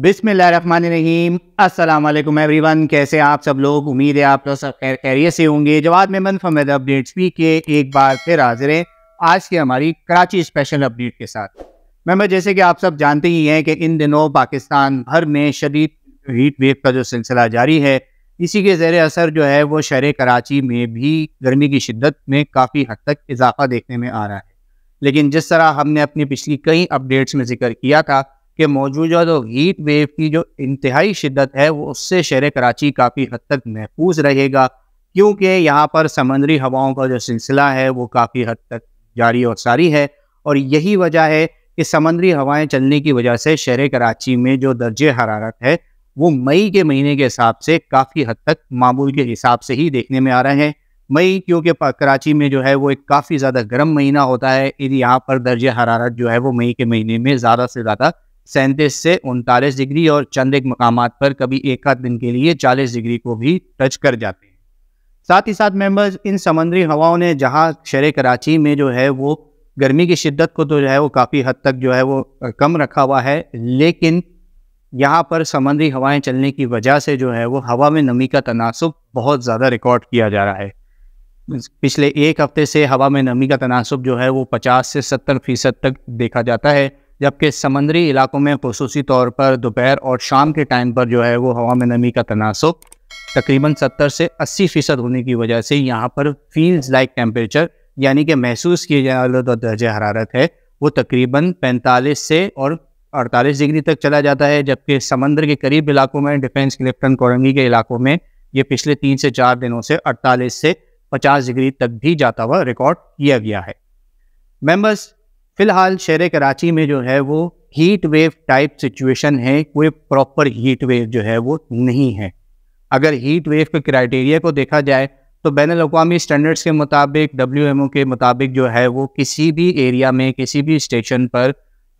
बिसमीम अल्लाम वन कैसे आप सब लोग उम्मीद है आप लोग सब खैर कैरियर से होंगे जवाब मेमन मनफमद अपडेट्स भी के एक बार फिर हाजिर हैं आज की हमारी कराची स्पेशल अपडेट के साथ मैम जैसे कि आप सब जानते ही हैं कि इन दिनों पाकिस्तान भर में शदीद हीट वेव का जो सिलसिला जारी है इसी के ज़र असर जो है वो शहर कराची में भी गर्मी की शिद्दत में काफ़ी हद तक इजाफा देखने में आ रहा है लेकिन जिस तरह हमने अपनी पिछली कई अपडेट्स में जिक्र किया था कि मौजूदा जो हीट वेव की जो इंतहाई शिद्दत है वो उससे शहर कराची काफ़ी हद तक महफूज रहेगा क्योंकि यहाँ पर समंदरी हवाओं का जो सिलसिला है वो काफ़ी हद तक जारी और सारी है और यही वजह है कि समंदरी हवाएं चलने की वजह से शहर कराची में जो दर्ज हरारत है वो मई के महीने के हिसाब से काफ़ी हद तक मामूल के हिसाब से ही देखने में आ रहे हैं मई क्योंकि कराची में जो है वो एक काफ़ी ज़्यादा गर्म महीना होता है यदि यहाँ पर दर्ज हरारत जो है वो मई के महीने में ज़्यादा से ज़्यादा सैंतीस से उनतालीस डिग्री और चंद एक मकाम पर कभी एक आध दिन के लिए चालीस डिग्री को भी टच कर जाते हैं साथ ही साथ मेंबर्स इन समंदरी हवाओं ने जहाँ शर कराची में जो है वो गर्मी की शिद्दत को तो जो है वो काफ़ी हद तक जो है वो कम रखा हुआ है लेकिन यहाँ पर समंदरी हवाएं चलने की वजह से जो है वो हवा में नमी का तनासब बहुत ज़्यादा रिकॉर्ड किया जा रहा है पिछले एक हफ्ते से हवा में नमी का तनासब जो है वो 50 से 70 फीसद तक देखा जाता है जबकि समंदरी इलाकों में खसूसी तौर पर दोपहर और शाम के टाइम पर जो है वो हवा में नमी का तनासब तकरीबन 70 से 80 फ़ीसद होने की वजह से यहाँ पर फील्स लाइक टेम्परेचर यानी कि महसूस किए जाने वाले जो दर्ज हरारत है वो तकरीबन 45 से और 48 डिग्री तक चला जाता है जबकि समंदर के करीब इलाकों में डिफेंस क्लिप्टन कोरंगी के इलाकों में ये पिछले तीन से चार दिनों से अड़तालीस से पचास डिग्री तक भी जाता हुआ रिकॉर्ड किया गया है मेम्बर्स फिलहाल शहर कराची में जो है वो हीट वेव टाइप सिचुएशन है कोई प्रॉपर हीट वेव जो है वो नहीं है अगर हीट वेव के क्राइटेरिया को देखा जाए तो बैन अवी स्टैंडर्ड्स के मुताबिक डब्ल्यू के मुताबिक जो है वो किसी भी एरिया में किसी भी स्टेशन पर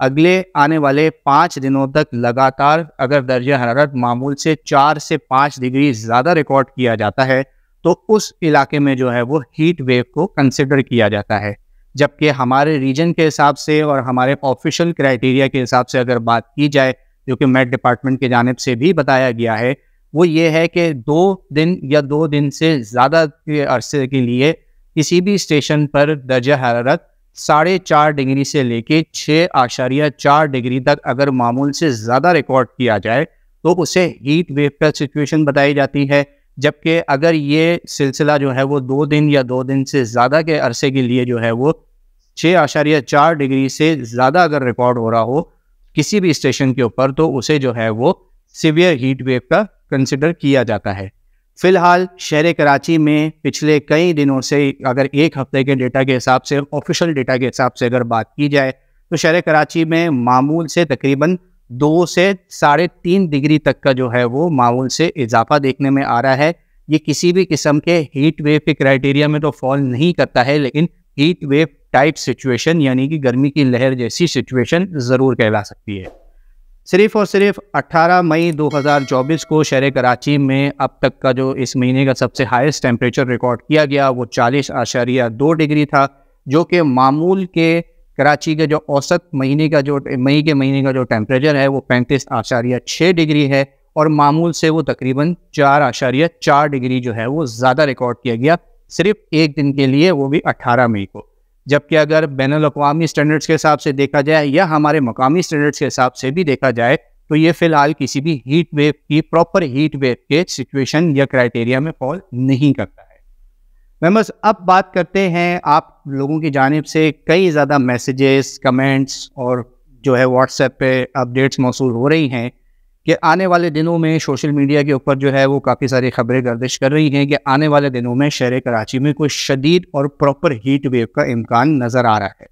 अगले आने वाले पाँच दिनों तक लगातार अगर दर्ज हरारत मामूल से चार से पाँच डिग्री ज़्यादा रिकॉर्ड किया जाता है तो उस इलाके में जो है वो हीट वेव को कंसिडर किया जाता है जबकि हमारे रीजन के हिसाब से और हमारे ऑफिशियल क्राइटेरिया के हिसाब से अगर बात की जाए जो कि मेट डिपार्टमेंट की जानब से भी बताया गया है वो ये है कि दो दिन या दो दिन से ज़्यादा के अरसे के लिए किसी भी स्टेशन पर दर्ज हरारत साढ़े चार डिग्री से लेके छः आशारिया चार डिग्री तक अगर मामूल से ज़्यादा रिकॉर्ड किया जाए तो उसे हीट वेव का सिचुएशन बताई जाती है जबकि अगर ये सिलसिला जो है वो दो दिन या दो दिन से ज़्यादा के अरसे के लिए जो है वो छः आशार्य चार डिग्री से ज़्यादा अगर रिकॉर्ड हो रहा हो किसी भी स्टेशन के ऊपर तो उसे जो है वो सिवियर हीट वेव का कंसिडर किया जाता है फिलहाल शहर कराची में पिछले कई दिनों से अगर एक हफ्ते के डेटा के हिसाब से ऑफिशियल डेटा के हिसाब से अगर बात की जाए तो शहर कराची में मामूल से तकरीबन दो से साढ़े तीन डिग्री तक का जो है वो मामूल से इजाफा देखने में आ रहा है ये किसी भी किस्म के हीट वेव के क्राइटेरिया में तो फॉल नहीं करता है लेकिन हीट वेव टाइप सिचुएशन यानी कि गर्मी की लहर जैसी सिचुएशन ज़रूर कहला सकती है सिर्फ और सिर्फ 18 मई 2024 को शहर कराची में अब तक का जो इस महीने का सबसे हाईएस्ट टेम्परेचर रिकॉर्ड किया गया वो चालीस आशारिया दो डिग्री था जो कि मामूल के कराची के जो औसत महीने का जो मई के महीने का जो टेम्परेचर है वो पैंतीस आशारिया छः डिग्री है और मामूल से वो तकरीबन चार आशारिया चार डिग्री जो है वो ज़्यादा रिकॉर्ड किया गया सिर्फ एक दिन के लिए वो भी अट्ठारह मई को जबकि अगर बैन अवी स्टैंडर्ड्स के हिसाब से देखा जाए या हमारे मकामी स्टैंडर्ड्स के हिसाब से भी देखा जाए तो ये फिलहाल किसी भी हीट वेव की प्रॉपर हीट वेव के सिचुएशन या क्राइटेरिया में फॉल नहीं करता है मेम्बर्स अब बात करते हैं आप लोगों की जानब से कई ज़्यादा मैसेजेस कमेंट्स और जो है व्हाट्सएप पे अपडेट्स मौसू हो रही हैं कि आने वाले दिनों में सोशल मीडिया के ऊपर जो है वो काफ़ी सारी खबरें गर्दिश कर रही हैं कि आने वाले दिनों में शहर कराची में कोई शदीद और प्रॉपर हीट वेव का इम्कान नज़र आ रहा है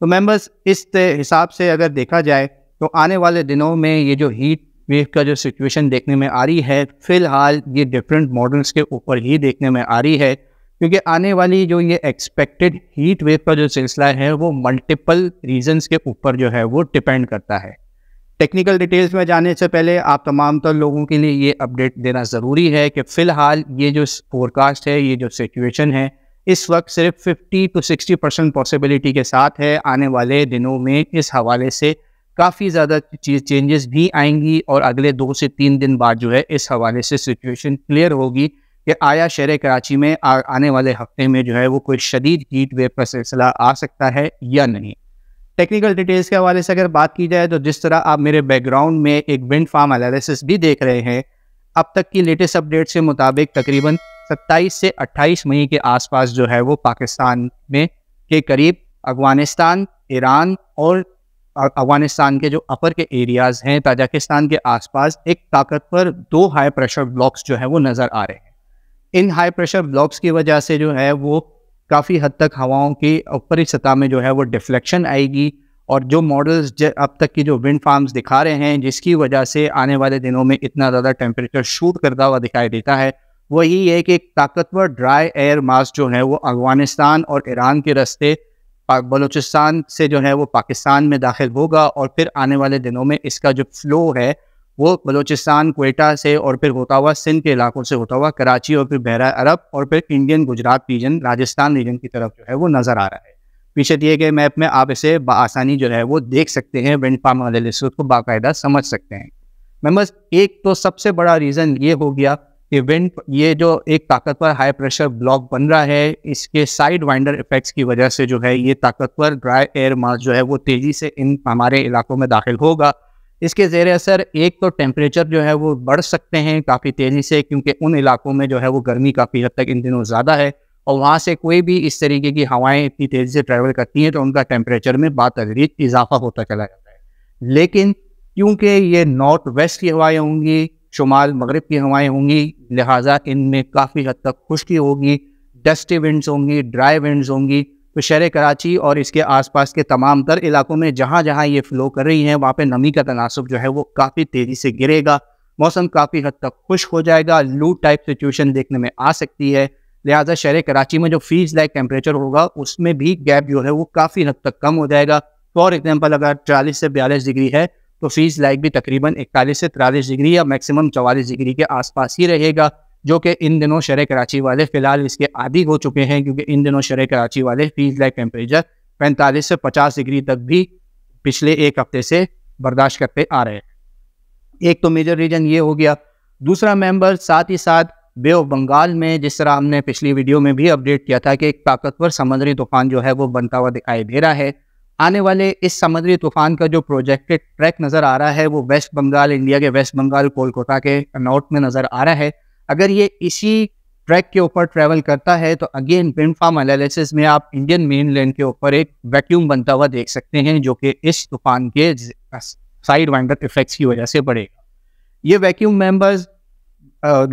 तो मेम्बर्स इस हिसाब से अगर देखा जाए तो आने वाले दिनों में ये जो हीट वेव का जो सिचुएशन देखने में आ रही है फ़िलहाल ये डिफरेंट मॉडल्स के ऊपर ही देखने में आ रही है क्योंकि आने वाली जो ये एक्सपेक्टेड हीट वेव का जो सिलसिला है वो मल्टीपल रीजंस के ऊपर जो है वो डिपेंड करता है टेक्निकल डिटेल्स में जाने से पहले आप तमाम तर लोगों के लिए ये अपडेट देना ज़रूरी है कि फ़िलहाल ये जो फोरकास्ट है ये जो सिचुएशन है इस वक्त सिर्फ 50 टू 60 परसेंट पॉसिबिलिटी के साथ है आने वाले दिनों में इस हवाले से काफ़ी ज़्यादा चीज चेंजेस भी आएंगी और अगले दो से तीन दिन बाद जो है इस हवाले से सिचुएशन क्लियर होगी कि आया शहर कराची में आ, आने वाले हफ्ते में जो है वो कोई शदीद हीट वेव का सिलसिला आ सकता है या नहीं टेक्निकल डिटेल्स के हवाले से अगर बात की जाए तो जिस तरह आप मेरे बैकग्राउंड में एक विंड फार्म एनालिसिस भी देख रहे हैं अब तक की लेटेस्ट अपडेट्स के मुताबिक तकरीबन 27 से 28 मई के आसपास जो है वो पाकिस्तान में के करीब अफगानिस्तान ईरान और अफगानिस्तान के जो अपर के एरियाज हैं ताजाकिस्तान के आसपास एक ताकतवर दो हाई प्रेशर ब्लॉक्स जो है वो नज़र आ रहे हैं इन हाई प्रेशर ब्लॉक्स की वजह से जो है वो काफ़ी हद तक हवाओं की ऊपरी सतह में जो है वो डिफ्लेक्शन आएगी और जो मॉडल्स अब तक की जो विंड फार्म्स दिखा रहे हैं जिसकी वजह से आने वाले दिनों में इतना ज़्यादा टेम्परेचर शूट करता हुआ दिखाई देता है वही है कि एक ताकतवर ड्राई एयर मास जो है वो अफगानिस्तान और ईरान के रास्ते बलूचिस्तान से जो है वो पाकिस्तान में दाखिल होगा और फिर आने वाले दिनों में इसका जो फ्लो है वो बलोचिस्तान कोयटा से और फिर होता हुआ सिंध के इलाकों से होता हुआ कराची और फिर बहरा अरब और फिर Indian Gujarat region Rajasthan region की तरफ जो है वो नज़र आ रहा है पीछे दिए गए मैप में आप इसे आसानी जो है वो देख सकते हैं विंड फार्म एनालिसिस को बाकायदा समझ सकते हैं मेम्बर्स एक तो सबसे बड़ा रीज़न ये हो गया कि विंड ये जो एक ताकतवर हाई प्रेशर ब्लॉक बन रहा है इसके साइड वाइंडर इफेक्ट्स की वजह से जो है ये ताकतवर ड्राई एयर मास जो है वो तेज़ी से इन हमारे इलाकों में दाखिल होगा इसके ज़ेर असर एक तो टेम्परेचर जो है वो बढ़ सकते हैं काफ़ी तेज़ी से क्योंकि उन इलाकों में जो है वो गर्मी काफ़ी हद तक इन दिनों ज़्यादा है और वहाँ से कोई भी इस तरीके की हवाएं इतनी तेज़ी से ट्रैवल करती हैं तो उनका टेम्परेचर में अगरी इजाफा होता चला जाता है लेकिन क्योंकि ये नॉर्थ वेस्ट की हवाएँ होंगी शुमाल मगरब की हवाएँ होंगी लिहाजा इनमें काफ़ी हद तक खुश्की होगी डस्टी विंड्स होंगी ड्राई विंडस होंगी तो शहर कराची और इसके आसपास के तमाम तर इलाकों में जहाँ जहाँ ये फ्लो कर रही है वहाँ पर नमी का तनासब जो है वो काफ़ी तेज़ी से गिरेगा मौसम काफ़ी हद तक खुश हो जाएगा लू टाइप सिचुएशन देखने में आ सकती है लिहाजा शहर कराची में जो फीस लाइक टेम्परेचर होगा उसमें भी गैप जो है वो काफ़ी हद तक कम हो जाएगा फॉर एग्जाम्पल अगर चालीस से बयालीस डिग्री है तो फीस लाइक भी तकरीबन इकतालीस से तिरालीस डिग्री या मैक्सिमम चवालीस डिग्री के आसपास ही रहेगा जो कि इन दिनों शर कराची वाले फिलहाल इसके आदि हो चुके हैं क्योंकि इन दिनों शर कराची वाले फीस लाइक टेम्परेचर पैंतालीस से पचास डिग्री तक भी पिछले एक हफ्ते से बर्दाश्त करते आ रहे हैं एक तो मेजर रीजन ये हो गया दूसरा मेंबर साथ ही साथ बे ऑफ बंगाल में जिस तरह हमने पिछली वीडियो में भी अपडेट किया था कि एक ताकतवर समुद्री तूफान जो है वो बनता हुआ दिखाई दे रहा है आने वाले इस समुद्री तूफान का जो प्रोजेक्टेड ट्रैक नज़र आ रहा है वो वेस्ट बंगाल इंडिया के वेस्ट बंगाल कोलकाता के नॉर्थ में नज़र आ रहा है अगर ये इसी ट्रैक के ऊपर ट्रैवल करता है तो अगेन विंडफार्म एनालिसिस में आप इंडियन मेन लैंड के ऊपर एक वैक्यूम बनता हुआ देख सकते हैं जो कि इस तूफान के साइड वाइंडर इफेक्ट्स की वजह से बढ़ेगा ये vacuum members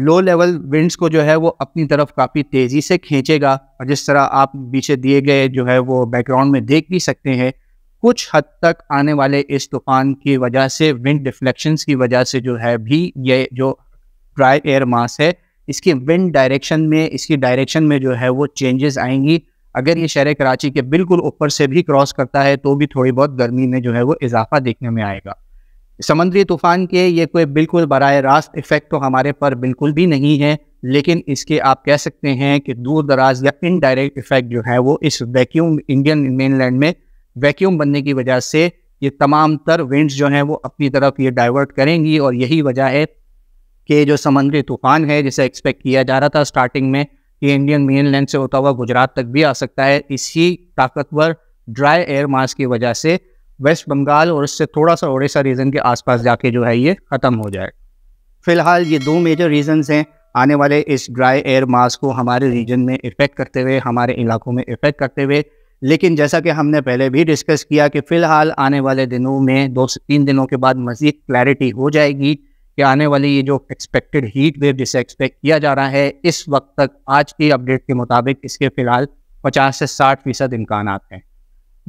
low level winds को जो है वो अपनी तरफ काफ़ी तेज़ी से खींचेगा और जिस तरह आप पीछे दिए गए जो है वो बैकग्राउंड में देख भी सकते हैं कुछ हद तक आने वाले इस तूफान की वजह से विंड डिफ्लेक्शंस की वजह से जो है भी ये जो ड्राई एयर मास है इसकी विंड डायरेक्शन में इसकी डायरेक्शन में जो है वो चेंजेस आएंगी अगर ये शहर कराची के बिल्कुल ऊपर से भी क्रॉस करता है तो भी थोड़ी बहुत गर्मी में जो है वो इजाफा देखने में आएगा समुद्री तूफान के ये कोई बिल्कुल बरह रास्त इफेक्ट तो हमारे पर बिल्कुल भी नहीं है लेकिन इसके आप कह सकते हैं कि दूर दराज या इनडायरेक्ट इफेक्ट जो है वो इस वैक्यूम इंडियन मेनलैंड में वैक्यूम बनने की वजह से ये तमाम तर विंड्स जो हैं वो अपनी तरफ ये डाइवर्ट करेंगी और यही वजह है कि जो समुद्री तूफान है जिसे एक्सपेक्ट किया जा रहा था स्टार्टिंग में कि इंडियन मेन लैंड से होता हुआ गुजरात तक भी आ सकता है इसी ताकतवर ड्राई एयर मास की वजह से वेस्ट बंगाल और उससे थोड़ा सा ओडिशा रीजन के आसपास जाके जो है ये ख़त्म हो जाए फिलहाल ये दो मेजर रीजनस हैं आने वाले इस ड्राई एयर मास को हमारे रीजन में इफ़ेक्ट करते हुए हमारे इलाकों में इफ़ेक्ट करते हुए लेकिन जैसा कि हमने पहले भी डिस्कस किया कि फ़िलहाल आने वाले दिनों में दो से तीन दिनों के बाद मज़ीद क्लैरिटी हो जाएगी कि आने वाली ये जो एक्सपेक्टेड हीट वेव जिसे एक्सपेक्ट किया जा रहा है इस वक्त तक आज की अपडेट के मुताबिक इसके फिलहाल 50 से 60 फीसद इम्कान हैं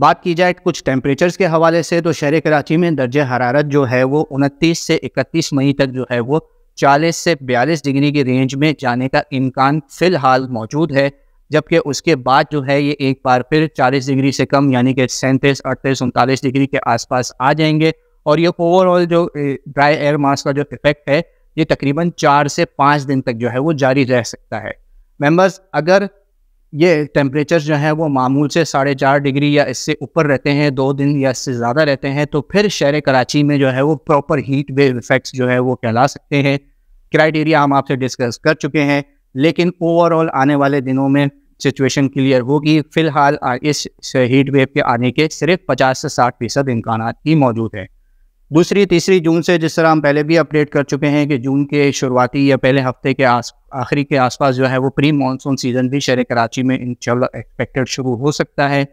बात की जाए कुछ टेम्परेचर्स के हवाले से तो शहर कराची में दर्ज हरारत जो है वो उनतीस से इकतीस मई तक जो है वो चालीस से बयालीस डिग्री की रेंज में जाने का इम्कान फ़िलहाल मौजूद है जबकि उसके बाद जो है ये एक बार फिर 40 डिग्री से कम यानी कि सैंतीस अड़तीस उनतालीस डिग्री के आसपास आ जाएंगे और ये ओवरऑल जो ड्राई एयर मास का जो इफेक्ट है ये तकरीबन चार से पाँच दिन तक जो है वो जारी रह सकता है मेंबर्स अगर ये टेम्परेचर जो है वो मामूल से साढ़े चार डिग्री या इससे ऊपर रहते हैं दो दिन या इससे ज़्यादा रहते हैं तो फिर शहर कराची में जो है वो प्रॉपर हीट वेव इफेक्ट्स जो है वो कहला सकते हैं क्राइटेरिया हम आपसे डिस्कस कर चुके हैं लेकिन ओवरऑल आने वाले दिनों में सिचुएशन क्लियर होगी फिलहाल इस हीट वेव के आने के सिर्फ 50 से 60 फीसद इम्कान ही मौजूद हैं दूसरी तीसरी जून से जिस तरह हम पहले भी अपडेट कर चुके हैं कि जून के शुरुआती या पहले हफ्ते के आस आखिरी के आसपास जो है वो प्री मानसून सीज़न भी शहर कराची में इन एक्सपेक्टेड शुरू हो सकता है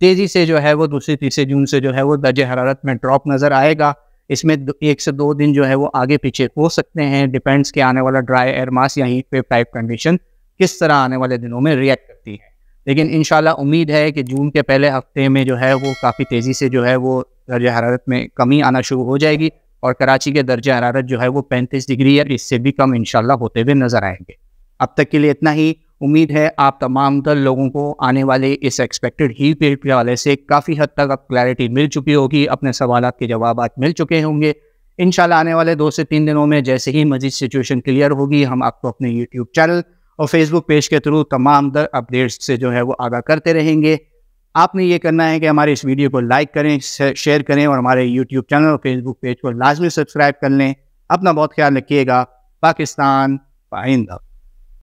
तेज़ी से जो है वो दूसरी तीसरी जून से जो है वो दर्ज हरारत में ड्रॉप नज़र आएगा इसमें एक से दो दिन जो है वो आगे पीछे हो सकते हैं डिपेंड्स के आने वाला ड्राई एयर मास या हीट वेव टाइप कंडीशन किस तरह आने वाले दिनों में रिएक्ट करती है लेकिन इन उम्मीद है कि जून के पहले हफ्ते में जो है वो काफ़ी तेज़ी से जो है वो दर्ज हरारत में कमी आना शुरू हो जाएगी और कराची के दर्ज हरारत जो है वो पैंतीस डिग्री या इससे भी कम इन होते हुए नज़र आएंगे अब तक के लिए इतना ही उम्मीद है आप तमाम तर लोगों को आने वाले इस एक्सपेक्टेड ही पेड के हवाले से काफ़ी हद तक अब क्लैरिटी मिल चुकी होगी अपने सवाल के जवाब मिल चुके होंगे इन आने वाले दो से तीन दिनों में जैसे ही मजीद सिचुएशन क्लियर होगी हम आपको अपने यूट्यूब चैनल और फेसबुक पेज के थ्रू तमाम दर अपडेट्स से जो है वो आगा करते रहेंगे आपने ये करना है कि हमारे इस वीडियो को लाइक करें शेयर करें और हमारे यूट्यूब चैनल और फेसबुक पेज को लाजमी सब्सक्राइब कर लें अपना बहुत ख्याल रखिएगा पाकिस्तान पाइंदा